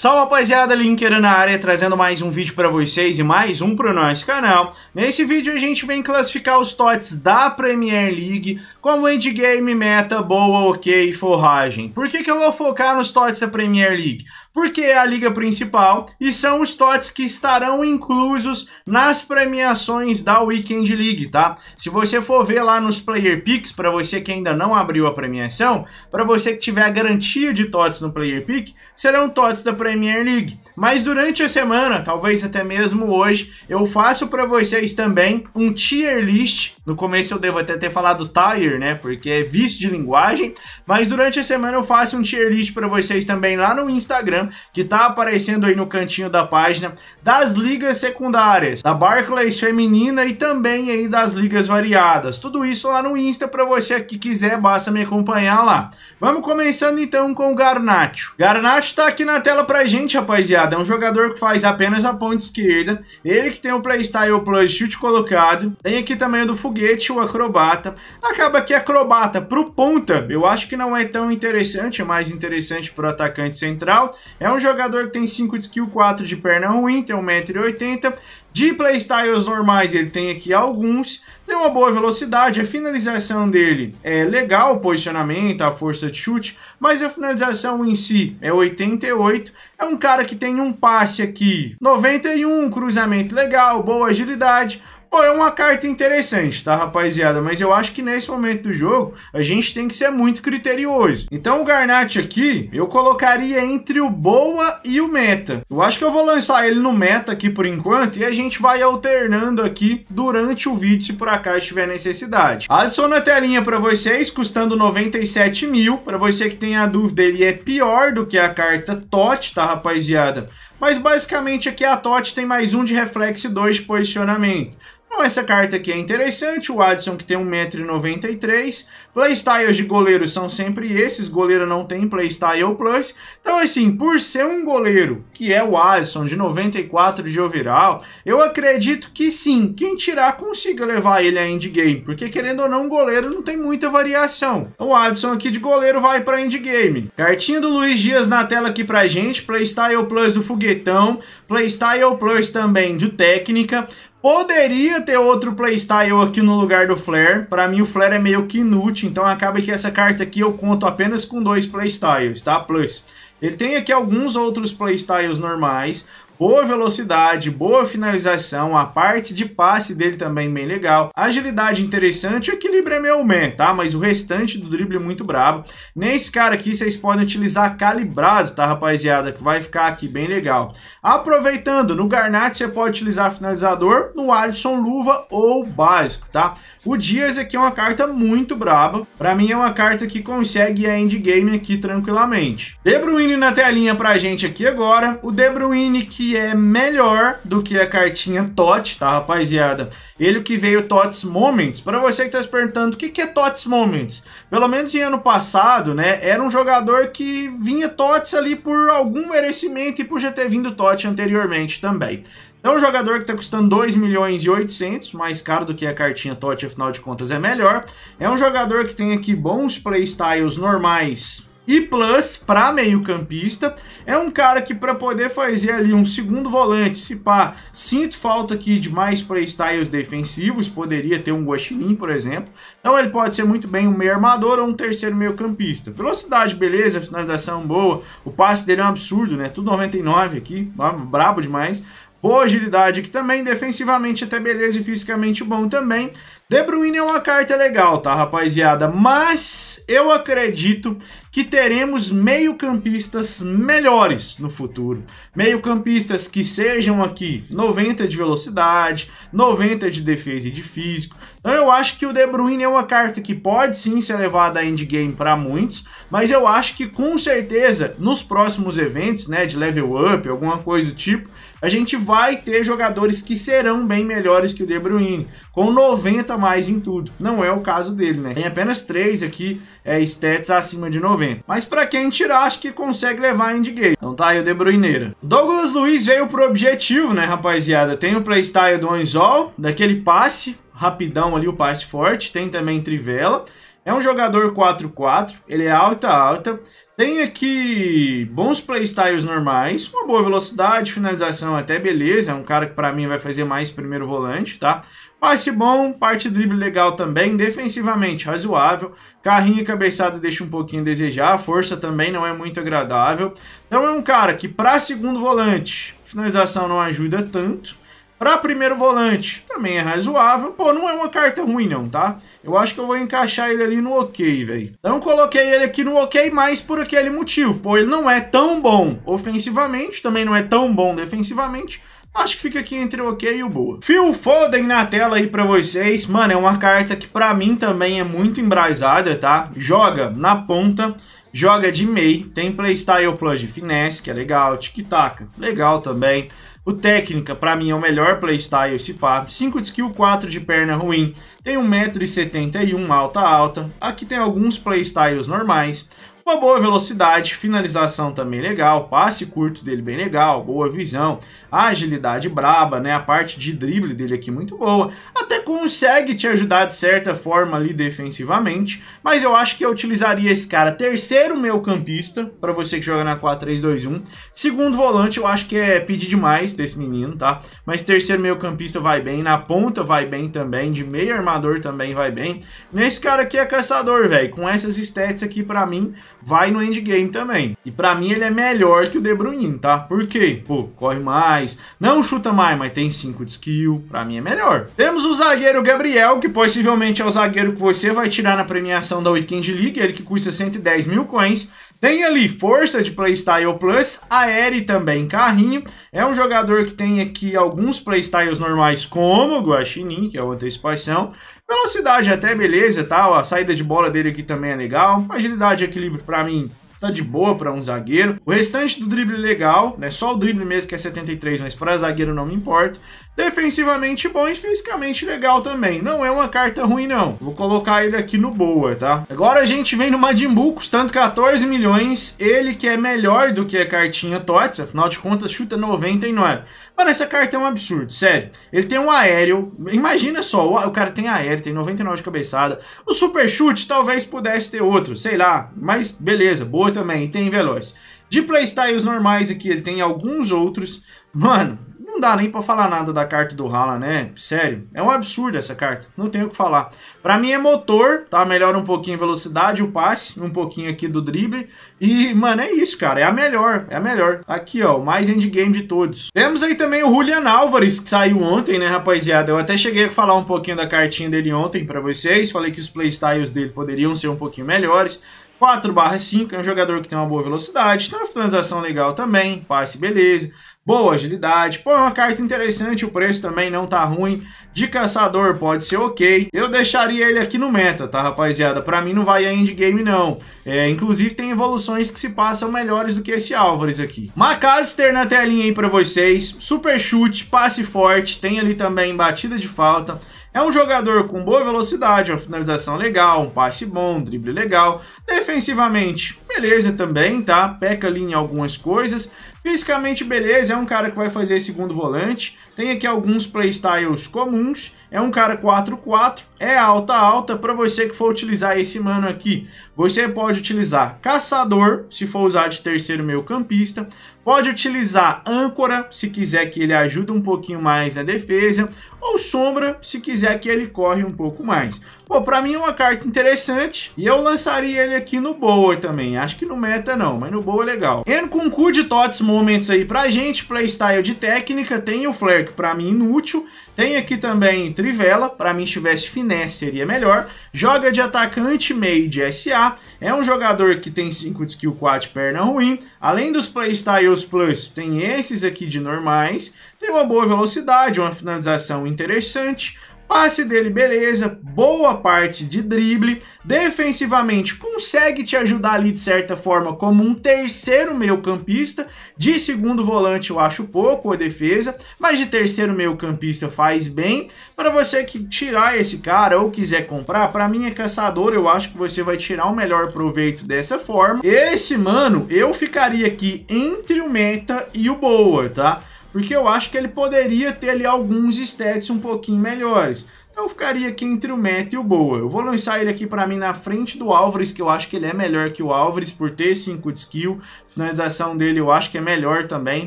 Salve rapaziada, Linker na área, trazendo mais um vídeo para vocês e mais um para o nosso canal. Nesse vídeo a gente vem classificar os TOTS da Premier League como endgame, meta, boa, ok e forragem. Por que, que eu vou focar nos TOTS da Premier League? porque é a liga principal e são os TOTS que estarão inclusos nas premiações da Weekend League, tá? Se você for ver lá nos Player Picks, para você que ainda não abriu a premiação, para você que tiver a garantia de TOTS no Player Pick, serão TOTS da Premier League. Mas durante a semana, talvez até mesmo hoje, eu faço para vocês também um tier list. No começo eu devo até ter falado tier, né? Porque é vício de linguagem. Mas durante a semana eu faço um tier list para vocês também lá no Instagram, que tá aparecendo aí no cantinho da página, das ligas secundárias, da Barclays feminina e também aí das ligas variadas. Tudo isso lá no Insta para você que quiser, basta me acompanhar lá. Vamos começando então com o Garnacho. Garnacho tá aqui na tela pra gente, rapaziada colocado. É um jogador que faz apenas a ponta esquerda. Ele que tem o playstyle plus chute colocado. Tem aqui também o do foguete, o acrobata. Acaba que acrobata pro ponta, eu acho que não é tão interessante, é mais interessante pro atacante central. É um jogador que tem 5 de skill, 4 de perna ruim, tem 1,80m. De playstyles normais, ele tem aqui alguns, tem uma boa velocidade, a finalização dele é legal, o posicionamento, a força de chute, mas a finalização em si é 88. É um cara que tem um passe aqui 91, cruzamento legal, boa agilidade, Pô, é uma carta interessante, tá, rapaziada? Mas eu acho que nesse momento do jogo, a gente tem que ser muito criterioso. Então o Garnat aqui, eu colocaria entre o Boa e o Meta. Eu acho que eu vou lançar ele no Meta aqui por enquanto, e a gente vai alternando aqui durante o vídeo, se por acaso tiver necessidade. Adiciono a telinha para vocês, custando 97 mil. Para você que tem a dúvida, ele é pior do que a carta TOT, tá, rapaziada? Mas basicamente aqui a TOT tem mais um de reflexo e dois de posicionamento. Então essa carta aqui é interessante, o Adson que tem 1,93m, playstyles de goleiro são sempre esses, goleiro não tem playstyle plus, então assim, por ser um goleiro, que é o Adson de 94 de overall, eu acredito que sim, quem tirar consiga levar ele a endgame, porque querendo ou não, goleiro não tem muita variação. Então, o Adson aqui de goleiro vai para endgame. Cartinha do Luiz Dias na tela aqui pra gente, playstyle plus do foguetão, playstyle plus também de técnica, Poderia ter outro playstyle aqui no lugar do Flare. Para mim o Flare é meio que inútil, então acaba que essa carta aqui eu conto apenas com dois playstyles, tá? Plus. Ele tem aqui alguns outros playstyles normais, boa velocidade, boa finalização, a parte de passe dele também bem legal, agilidade interessante, o equilíbrio é meu man, tá? Mas o restante do drible é muito brabo. Nesse cara aqui vocês podem utilizar calibrado, tá rapaziada? Que vai ficar aqui bem legal. Aproveitando, no Garnat você pode utilizar finalizador, no Alisson luva ou básico, tá? O Dias aqui é uma carta muito braba, pra mim é uma carta que consegue a endgame aqui tranquilamente. De Bruyne na telinha pra gente aqui agora, o De Bruyne que que é melhor do que a cartinha TOT, tá, rapaziada? Ele que veio TOTS Moments. Para você que tá se perguntando o que, que é TOTS Moments, pelo menos em ano passado, né, era um jogador que vinha TOTS ali por algum merecimento e por já ter vindo TOT anteriormente também. É um jogador que está custando 2 milhões e 800, mais caro do que a cartinha TOT, afinal de contas é melhor. É um jogador que tem aqui bons playstyles normais e plus para meio-campista. É um cara que para poder fazer ali um segundo volante, se pá, sinto falta aqui de mais playstyles defensivos, poderia ter um Guaxinim, por exemplo. Então ele pode ser muito bem um meio armador ou um terceiro meio-campista. Velocidade, beleza, finalização boa. O passe dele é um absurdo, né? Tudo 99 aqui, brabo demais boa agilidade, que também defensivamente até beleza e fisicamente bom também. De Bruyne é uma carta legal, tá, rapaziada? Mas eu acredito que teremos meio-campistas melhores no futuro. Meio-campistas que sejam aqui 90 de velocidade, 90 de defesa e de físico, então eu acho que o De Bruyne é uma carta que pode sim ser levada a endgame para muitos, mas eu acho que com certeza nos próximos eventos, né, de level up, alguma coisa do tipo, a gente vai ter jogadores que serão bem melhores que o De Bruyne, com 90 mais em tudo. Não é o caso dele, né? Tem apenas 3 aqui é, stats acima de 90. Mas para quem tirar, acho que consegue levar a endgame. Então tá aí o De Bruyneira. Douglas Luiz veio pro objetivo, né, rapaziada? Tem o playstyle do Anzol, daquele passe, rapidão ali, o passe forte, tem também trivela. É um jogador 4-4, ele é alta, alta. Tem aqui bons playstyles normais, uma boa velocidade, finalização até beleza. É um cara que para mim vai fazer mais primeiro volante, tá? Passe bom, parte drible legal também, defensivamente razoável. Carrinho e cabeçada deixa um pouquinho a desejar, força também não é muito agradável. Então é um cara que para segundo volante, finalização não ajuda tanto. Para primeiro volante, também é razoável. Pô, não é uma carta ruim não, tá? Eu acho que eu vou encaixar ele ali no ok, velho. Então coloquei ele aqui no ok, mais por aquele motivo. Pô, ele não é tão bom ofensivamente, também não é tão bom defensivamente. Acho que fica aqui entre o ok e o boa. Phil Foden na tela aí pra vocês. Mano, é uma carta que pra mim também é muito embrasada, tá? Joga na ponta, joga de meio, tem playstyle plus de finesse, que é legal, tic-tac, legal também. O técnica, para mim, é o melhor playstyle esse papo. 5 de skill, 4 de perna ruim. Tem 1,71m alta alta. Aqui tem alguns playstyles normais. Uma boa velocidade, finalização também legal, passe curto dele bem legal, boa visão, agilidade braba, né? A parte de drible dele aqui muito boa. Até consegue te ajudar de certa forma ali defensivamente, mas eu acho que eu utilizaria esse cara terceiro meio campista, para você que joga na 4-3-2-1. Segundo volante, eu acho que é pedir demais desse menino, tá? Mas terceiro meio campista vai bem, na ponta vai bem também, de meio armador também vai bem. Nesse cara aqui é caçador, velho, com essas estéticas aqui para mim, vai no endgame também. E para mim ele é melhor que o De Bruyne, tá? Por quê? Pô, corre mais, não chuta mais, mas tem 5 de skill, para mim é melhor. Temos o zagueiro Gabriel, que possivelmente é o zagueiro que você vai tirar na premiação da Weekend League, ele que custa 110 mil coins, tem ali força de playstyle plus, aere também carrinho. É um jogador que tem aqui alguns playstyles normais, como o Guaxinim, que é o antecipação. Velocidade até beleza, tal. Tá? A saída de bola dele aqui também é legal. Agilidade e equilíbrio para mim tá de boa para um zagueiro. O restante do drible legal, né? Só o drible mesmo que é 73, mas para zagueiro não me importa. Defensivamente bom e fisicamente legal também. Não é uma carta ruim, não. Vou colocar ele aqui no boa, tá? Agora a gente vem no Majin Buu, custando 14 milhões. Ele que é melhor do que a cartinha TOTS, afinal de contas chuta 99. Mano, essa carta é um absurdo, sério. Ele tem um aéreo, imagina só, o cara tem aéreo, tem 99 de cabeçada. O super chute talvez pudesse ter outro, sei lá, mas beleza, boa também, tem veloz. De playstyles normais aqui, ele tem alguns outros. Mano, não dá nem para falar nada da carta do Rala, né? Sério, é um absurdo essa carta. Não tenho o que falar. Para mim é motor, tá? Melhora um pouquinho a velocidade, o passe, um pouquinho aqui do drible. E, mano, é isso, cara. É a melhor, é a melhor. Aqui, ó, o mais endgame de todos. Temos aí também o Julian Álvares, que saiu ontem, né, rapaziada? Eu até cheguei a falar um pouquinho da cartinha dele ontem para vocês. Falei que os playstyles dele poderiam ser um pouquinho melhores. 4 5 é um jogador que tem uma boa velocidade, tem uma finalização legal também, passe beleza boa agilidade. Pô, é uma carta interessante, o preço também não tá ruim. De caçador pode ser ok. Eu deixaria ele aqui no meta, tá, rapaziada? Pra mim não vai a endgame, não. É, inclusive tem evoluções que se passam melhores do que esse Álvares aqui. McAllister na telinha aí pra vocês. Super chute, passe forte. Tem ali também batida de falta. É um jogador com boa velocidade, uma finalização legal, um passe bom, um drible legal. Defensivamente, beleza também, tá? Peca ali em algumas coisas, Fisicamente, beleza, é um cara que vai fazer segundo volante. Tem aqui alguns playstyles comuns é um cara 4-4, é alta, alta. Para você que for utilizar esse mano aqui, você pode utilizar caçador, se for usar de terceiro meio campista. Pode utilizar âncora, se quiser que ele ajude um pouquinho mais na defesa. Ou sombra, se quiser que ele corre um pouco mais. Pô, pra mim é uma carta interessante. E eu lançaria ele aqui no boa também. Acho que no meta não, mas no boa é legal. Encuncu de Tots Moments aí pra gente. Playstyle de técnica. Tem o Flare, que pra mim inútil. Tem aqui também Trivela, para mim se tivesse finesse seria melhor. Joga de atacante meio de SA, é um jogador que tem 5 de skill 4 perna ruim, além dos playstyles plus, tem esses aqui de normais, tem uma boa velocidade, uma finalização interessante, Passe dele, beleza, boa parte de drible. Defensivamente, consegue te ajudar ali de certa forma como um terceiro meio-campista. De segundo volante, eu acho pouco a defesa, mas de terceiro meio-campista faz bem. Para você que tirar esse cara ou quiser comprar, para mim é caçador, eu acho que você vai tirar o melhor proveito dessa forma. Esse, mano, eu ficaria aqui entre o meta e o boa, tá? porque eu acho que ele poderia ter ali alguns estéticos um pouquinho melhores. Então eu ficaria aqui entre o Matt e o Boa. Eu vou lançar ele aqui para mim na frente do Álvares, que eu acho que ele é melhor que o Álvares por ter 5 de skill. Finalização dele eu acho que é melhor também.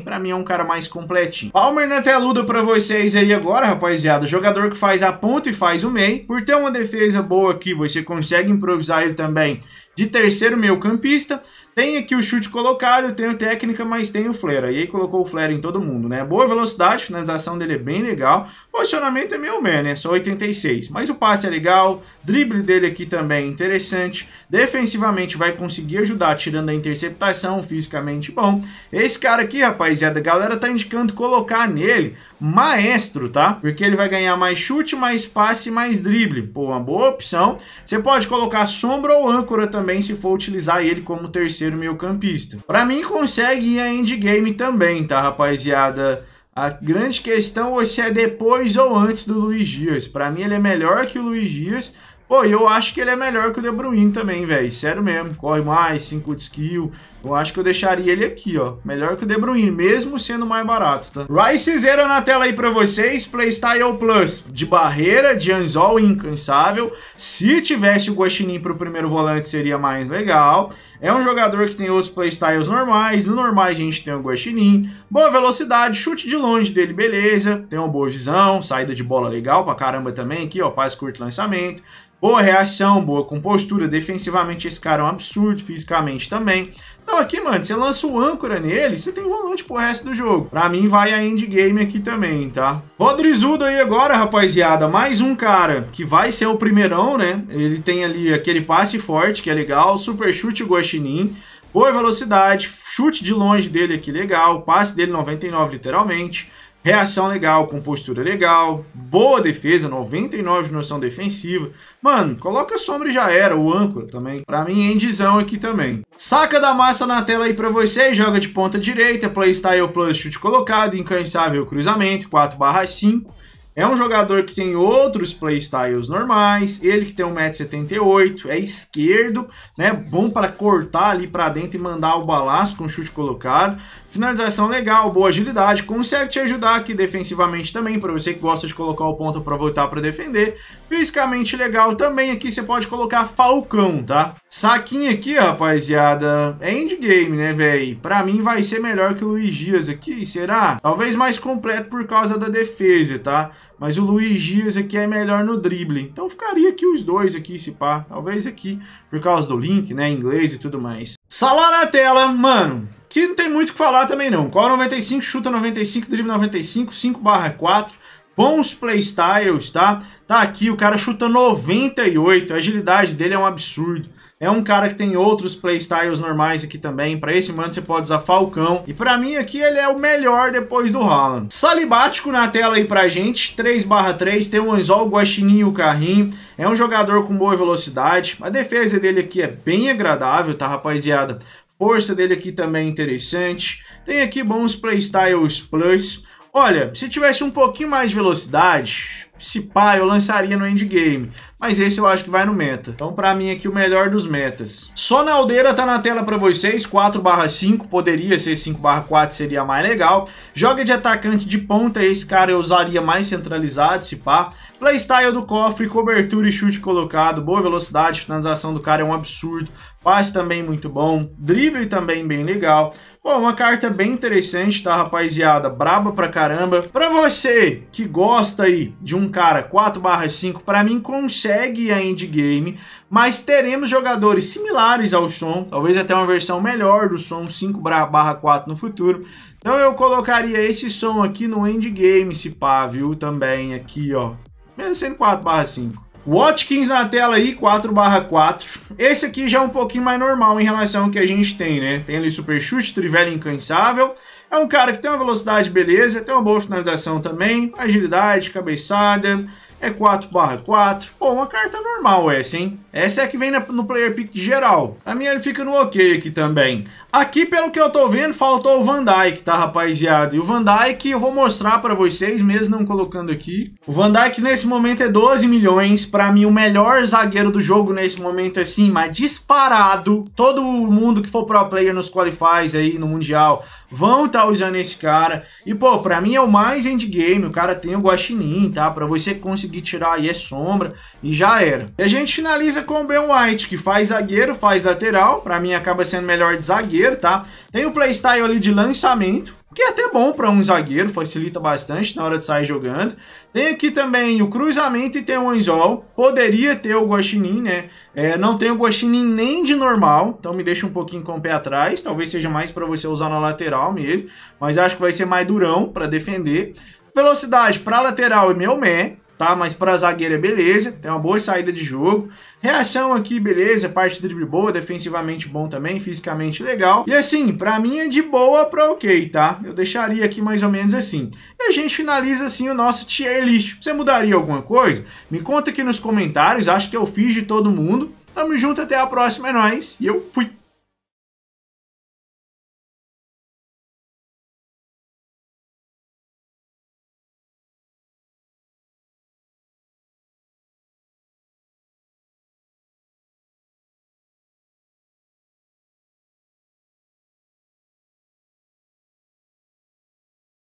Para mim é um cara mais completinho. Palmer na né, teluda para vocês aí agora, rapaziada. Jogador que faz a ponta e faz o meio. Por ter uma defesa boa aqui, você consegue improvisar ele também de terceiro meio campista. Tem aqui o chute colocado, tem o técnica, mas tem o flare. E aí colocou o flare em todo mundo, né? Boa velocidade, finalização dele é bem legal. Posicionamento é meio man, né? Só 86. Mas o passe é legal, drible dele aqui também é interessante. Defensivamente vai conseguir ajudar, tirando a interceptação, fisicamente bom. Esse cara aqui, rapaziada, a galera tá indicando colocar nele maestro, tá? Porque ele vai ganhar mais chute, mais passe, mais drible. Pô, uma boa opção. Você pode colocar sombra ou âncora também também se for utilizar ele como terceiro meio-campista. Para mim, consegue ir a endgame também, tá, rapaziada? A grande questão é se é depois ou antes do Luiz Dias. Para mim, ele é melhor que o Luiz Dias. Pô, eu acho que ele é melhor que o De Bruyne também, velho. Sério mesmo. Corre mais, 5 de skill, eu acho que eu deixaria ele aqui, ó. Melhor que o De Bruyne, mesmo sendo mais barato, tá? Rice zero na tela aí pra vocês. Playstyle Plus de barreira, de anzol incansável. Se tivesse o Guaxinim pro primeiro volante, seria mais legal. É um jogador que tem outros playstyles normais. No normal a gente tem o Guaxinim. Boa velocidade, chute de longe dele, beleza. Tem uma boa visão, saída de bola legal pra caramba também. Aqui, ó, passe curto lançamento boa reação, boa compostura. Defensivamente, esse cara é um absurdo, fisicamente também. Não, aqui, mano, você lança o âncora nele, você tem volante pro resto do jogo. Pra mim, vai a endgame aqui também, tá? Rodrizudo aí agora, rapaziada. Mais um cara que vai ser o primeirão, né? Ele tem ali aquele passe forte, que é legal. Super chute guaxinim. Boa velocidade. Chute de longe dele aqui, legal. Passe dele 99, literalmente reação legal, compostura legal, boa defesa, 99 de noção defensiva. Mano, coloca sombra e já era, o âncora também. Pra mim, endzão aqui também. Saca da massa na tela aí pra você, joga de ponta direita, playstyle plus chute colocado, incansável cruzamento, 4 barra 5. É um jogador que tem outros playstyles normais, ele que tem 1,78m, é esquerdo, né? Bom para cortar ali para dentro e mandar o balaço com o chute colocado. Finalização legal, boa agilidade, consegue te ajudar aqui defensivamente também, para você que gosta de colocar o ponto para voltar para defender. Fisicamente legal também, aqui você pode colocar Falcão, tá? Saquinho aqui, rapaziada, é endgame, né, velho? Pra mim vai ser melhor que o Luiz Dias aqui, será? Talvez mais completo por causa da defesa, tá? Mas o Luiz Dias aqui é melhor no drible. Então ficaria aqui os dois aqui, se pá. Talvez aqui, por causa do link, né? Inglês e tudo mais. Salar na tela, mano que não tem muito o que falar também não. Qual 95, é chuta 95, drible 95, 5 barra 4. Bons playstyles, tá? Tá aqui, o cara chuta 98, a agilidade dele é um absurdo. É um cara que tem outros playstyles normais aqui também. Para esse mano você pode usar Falcão. E para mim aqui ele é o melhor depois do Haaland. Salibático na tela aí pra gente. 3/3, tem o Anzol, o Guaxinim e o Carrinho. É um jogador com boa velocidade. A defesa dele aqui é bem agradável, tá rapaziada? Força dele aqui também é interessante. Tem aqui bons playstyles plus. Olha, se tivesse um pouquinho mais de velocidade, se pá, eu lançaria no endgame. Mas esse eu acho que vai no meta. Então, para mim, aqui o melhor dos metas. Só na aldeira tá na tela para vocês. 4 barra 5 poderia ser 5 barra 4, seria mais legal. Joga de atacante de ponta, esse cara eu usaria mais centralizado, se pá. Playstyle do cofre, cobertura e chute colocado. Boa velocidade, finalização do cara é um absurdo. Passe também muito bom. Drible também bem legal. Bom, uma carta bem interessante, tá, rapaziada? Braba pra caramba. Pra você que gosta aí de um cara 4/5, pra mim consegue a endgame, mas teremos jogadores similares ao Som, talvez até uma versão melhor do Som 5/4 no futuro. Então eu colocaria esse som aqui no endgame, se pá, viu? Também aqui, ó. Mesmo sendo 4/5. Watkins na tela aí, 4/4. Esse aqui já é um pouquinho mais normal em relação ao que a gente tem, né? Tem ali super chute, trivela incansável. É um cara que tem uma velocidade beleza, tem uma boa finalização também, agilidade, cabeçada, é 4 barra 4. Pô, uma carta normal essa, hein? Essa é a que vem no player pick geral. A minha ele fica no ok aqui também. Aqui, pelo que eu tô vendo, faltou o Van Dyke, tá, rapaziada? E o Van Dyke eu vou mostrar pra vocês, mesmo não colocando aqui. O Van Dyke nesse momento é 12 milhões. Pra mim, o melhor zagueiro do jogo nesse momento, assim, mas disparado. Todo mundo que for pro player nos qualifies aí, no Mundial, vão estar tá usando esse cara. E, pô, pra mim é o mais endgame. O cara tem o guaxinim, tá? Pra você conseguir conseguir tirar aí é sombra e já era. E a gente finaliza com o Ben White, que faz zagueiro, faz lateral, para mim acaba sendo melhor de zagueiro, tá? Tem o playstyle ali de lançamento, que é até bom para um zagueiro, facilita bastante na hora de sair jogando. Tem aqui também o cruzamento e tem o anzol. Poderia ter o guaxinim, né? É, não tem o guaxinim nem de normal, então me deixa um pouquinho com o pé atrás. Talvez seja mais para você usar na lateral mesmo, mas acho que vai ser mais durão para defender. Velocidade para lateral e é meu mé, tá? Mas para zagueira, é beleza, tem uma boa saída de jogo. Reação aqui, beleza, parte de drible boa, defensivamente bom também, fisicamente legal. E assim, para mim é de boa para ok, tá? Eu deixaria aqui mais ou menos assim. E a gente finaliza assim o nosso tier list. Você mudaria alguma coisa? Me conta aqui nos comentários, acho que eu fiz de todo mundo. Tamo junto, até a próxima, é nóis, e eu fui!